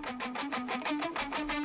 フフフフ。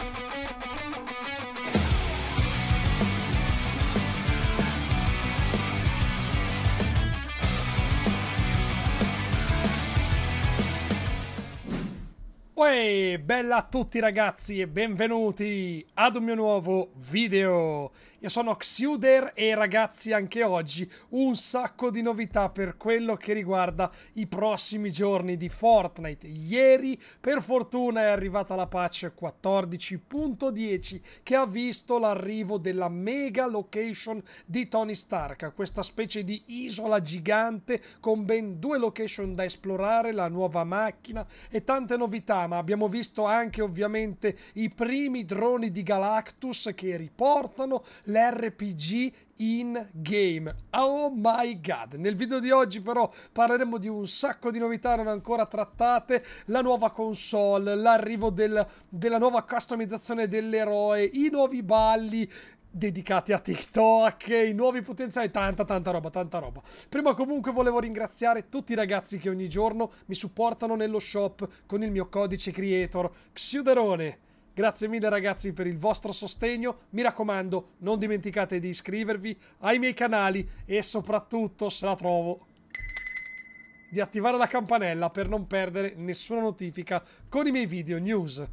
Uè, bella a tutti ragazzi e benvenuti ad un mio nuovo video. Io sono Xuder e ragazzi anche oggi un sacco di novità per quello che riguarda i prossimi giorni di Fortnite. Ieri per fortuna è arrivata la patch 14.10 che ha visto l'arrivo della mega location di Tony Stark, questa specie di isola gigante con ben due location da esplorare, la nuova macchina e tante novità ma abbiamo visto anche ovviamente i primi droni di Galactus che riportano l'RPG in game. Oh my god! Nel video di oggi però parleremo di un sacco di novità non ancora trattate, la nuova console, l'arrivo del, della nuova customizzazione dell'eroe, i nuovi balli, dedicati a TikTok, i nuovi potenziali, tanta tanta roba, tanta roba. Prima comunque volevo ringraziare tutti i ragazzi che ogni giorno mi supportano nello shop con il mio codice creator Xiuderone. Grazie mille ragazzi per il vostro sostegno, mi raccomando non dimenticate di iscrivervi ai miei canali e soprattutto se la trovo di attivare la campanella per non perdere nessuna notifica con i miei video news.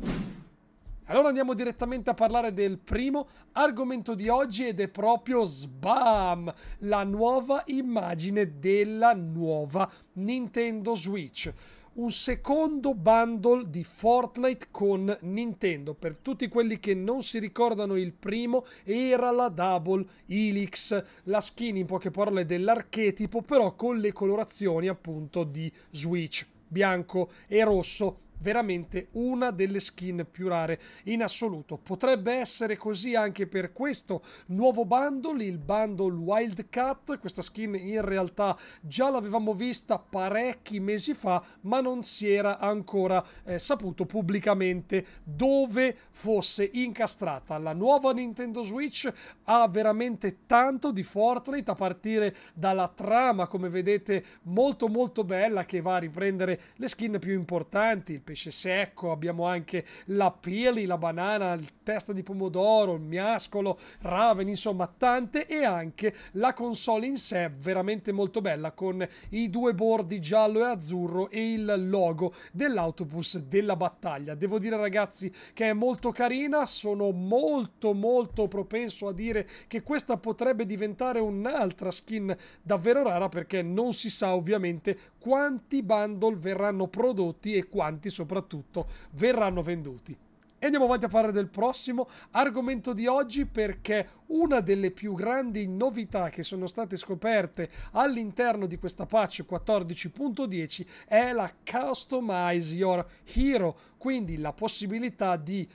Allora andiamo direttamente a parlare del primo argomento di oggi ed è proprio SBAM, la nuova immagine della nuova Nintendo Switch un secondo bundle di Fortnite con Nintendo. Per tutti quelli che non si ricordano il primo, era la Double Helix, la skin in poche parole dell'archetipo, però con le colorazioni appunto di Switch bianco e rosso veramente una delle skin più rare in assoluto. Potrebbe essere così anche per questo nuovo bundle, il bundle Wildcat. Questa skin in realtà già l'avevamo vista parecchi mesi fa, ma non si era ancora eh, saputo pubblicamente dove fosse incastrata. La nuova Nintendo Switch ha veramente tanto di Fortnite a partire dalla trama, come vedete, molto molto bella che va a riprendere le skin più importanti, il pesce secco, abbiamo anche la peli, la banana, il testa di pomodoro, il miascolo, raven, insomma tante e anche la console in sé veramente molto bella con i due bordi giallo e azzurro e il logo dell'autobus della battaglia. Devo dire ragazzi che è molto carina, sono molto molto propenso a dire che questa potrebbe diventare un'altra skin davvero rara perché non si sa ovviamente quanti bundle verranno prodotti e quanti sono soprattutto verranno venduti. E andiamo avanti a parlare del prossimo argomento di oggi perché una delle più grandi novità che sono state scoperte all'interno di questa patch 14.10 è la Customize Your Hero, quindi la possibilità di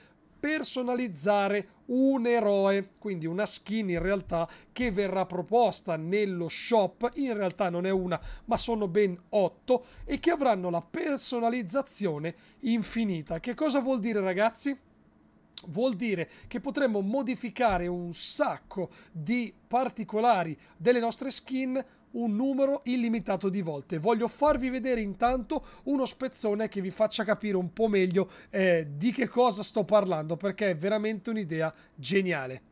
personalizzare un eroe, quindi una skin in realtà che verrà proposta nello shop, in realtà non è una ma sono ben otto e che avranno la personalizzazione infinita. Che cosa vuol dire ragazzi? vuol dire che potremmo modificare un sacco di particolari delle nostre skin un numero illimitato di volte. Voglio farvi vedere intanto uno spezzone che vi faccia capire un po' meglio eh, di che cosa sto parlando perché è veramente un'idea geniale.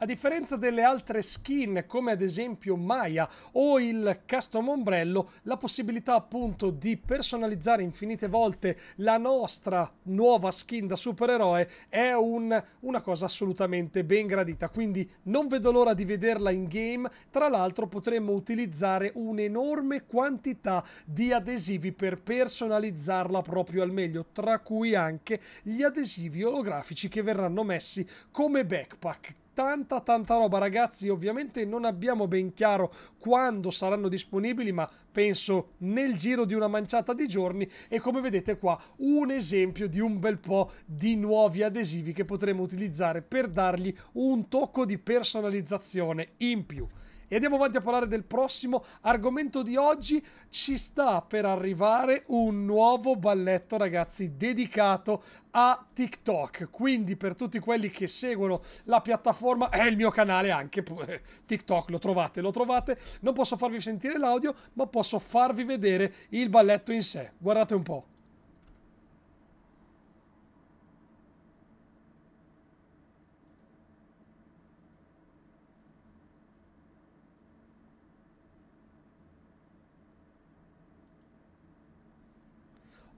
A differenza delle altre skin come ad esempio Maya o il custom ombrello, la possibilità appunto di personalizzare infinite volte la nostra nuova skin da supereroe è un, una cosa assolutamente ben gradita, quindi non vedo l'ora di vederla in game, tra l'altro potremmo utilizzare un'enorme quantità di adesivi per personalizzarla proprio al meglio, tra cui anche gli adesivi olografici che verranno messi come backpack tanta tanta roba ragazzi ovviamente non abbiamo ben chiaro quando saranno disponibili ma penso nel giro di una manciata di giorni e come vedete qua un esempio di un bel po' di nuovi adesivi che potremo utilizzare per dargli un tocco di personalizzazione in più. E andiamo avanti a parlare del prossimo argomento di oggi. Ci sta per arrivare un nuovo balletto, ragazzi, dedicato a TikTok. Quindi per tutti quelli che seguono la piattaforma e il mio canale anche, eh, TikTok lo trovate, lo trovate. Non posso farvi sentire l'audio, ma posso farvi vedere il balletto in sé. Guardate un po'.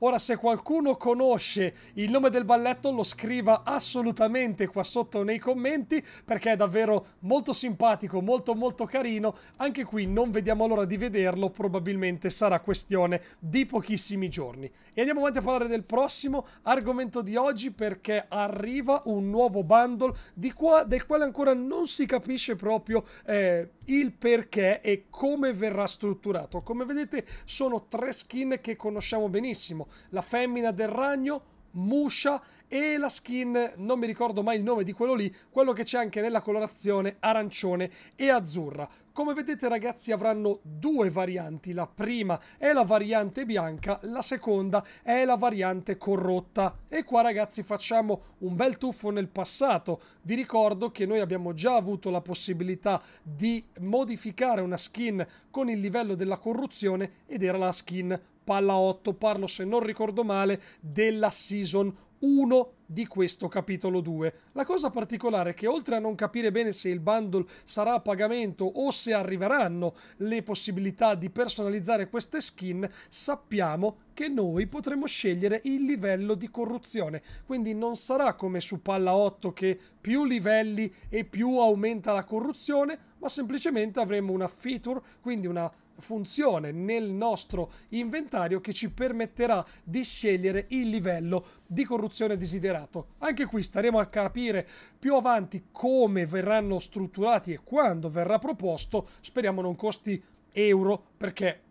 Ora se qualcuno conosce il nome del balletto lo scriva assolutamente qua sotto nei commenti perché è davvero molto simpatico, molto molto carino. Anche qui non vediamo l'ora di vederlo, probabilmente sarà questione di pochissimi giorni. E andiamo avanti a parlare del prossimo argomento di oggi perché arriva un nuovo bundle di qua, del quale ancora non si capisce proprio eh, il perché e come verrà strutturato. Come vedete sono tre skin che conosciamo benissimo la femmina del ragno, Muscia e la skin, non mi ricordo mai il nome di quello lì, quello che c'è anche nella colorazione arancione e azzurra. Come vedete ragazzi avranno due varianti, la prima è la variante bianca, la seconda è la variante corrotta. E qua ragazzi facciamo un bel tuffo nel passato, vi ricordo che noi abbiamo già avuto la possibilità di modificare una skin con il livello della corruzione ed era la skin palla 8, parlo se non ricordo male della season 1 di questo capitolo 2. La cosa particolare è che oltre a non capire bene se il bundle sarà a pagamento o se arriveranno le possibilità di personalizzare queste skin, sappiamo che noi potremo scegliere il livello di corruzione. Quindi non sarà come su Palla 8 che più livelli e più aumenta la corruzione, ma semplicemente avremo una feature, quindi una funzione nel nostro inventario che ci permetterà di scegliere il livello di corruzione desiderato. Anche qui staremo a capire più avanti come verranno strutturati e quando verrà proposto, speriamo non costi euro perché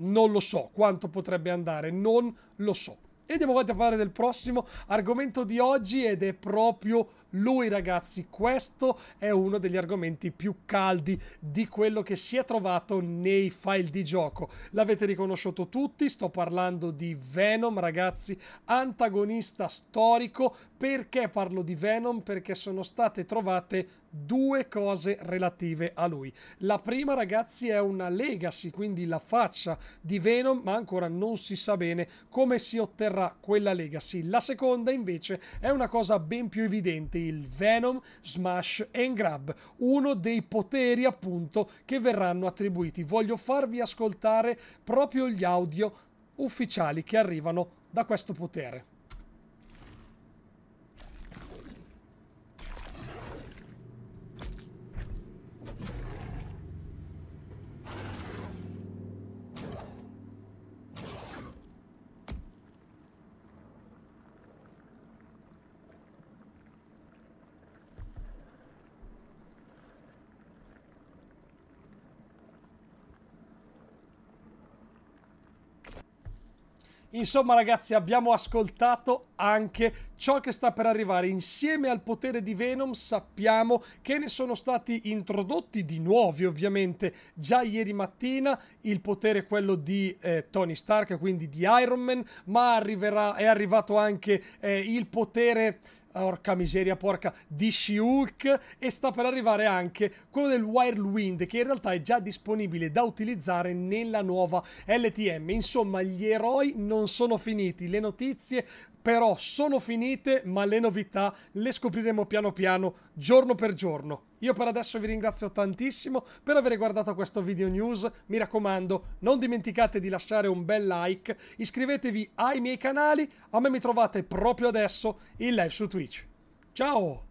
non lo so quanto potrebbe andare, non lo so. E andiamo avanti a parlare del prossimo argomento di oggi ed è proprio lui, ragazzi, questo è uno degli argomenti più caldi di quello che si è trovato nei file di gioco. L'avete riconosciuto tutti, sto parlando di Venom, ragazzi, antagonista storico. Perché parlo di Venom? Perché sono state trovate due cose relative a lui. La prima, ragazzi, è una legacy, quindi la faccia di Venom, ma ancora non si sa bene come si otterrà quella legacy. La seconda, invece, è una cosa ben più evidente trovate il Venom, Smash and Grab, uno dei poteri appunto che verranno attribuiti. Voglio farvi ascoltare proprio gli audio ufficiali che arrivano da questo potere. Insomma ragazzi abbiamo ascoltato anche ciò che sta per arrivare. Insieme al potere di Venom sappiamo che ne sono stati introdotti di nuovi ovviamente. Già ieri mattina il potere è quello di eh, Tony Stark, quindi di Iron Man, ma arriverà, è arrivato anche eh, il potere Porca miseria, porca di she e sta per arrivare anche quello del Wild che in realtà è già disponibile da utilizzare nella nuova LTM. Insomma, gli eroi non sono finiti, le notizie però sono finite, ma le novità le scopriremo piano piano, giorno per giorno. Io per adesso vi ringrazio tantissimo per aver guardato questo video news, mi raccomando non dimenticate di lasciare un bel like, iscrivetevi ai miei canali, a me mi trovate proprio adesso in live su Twitch. Ciao!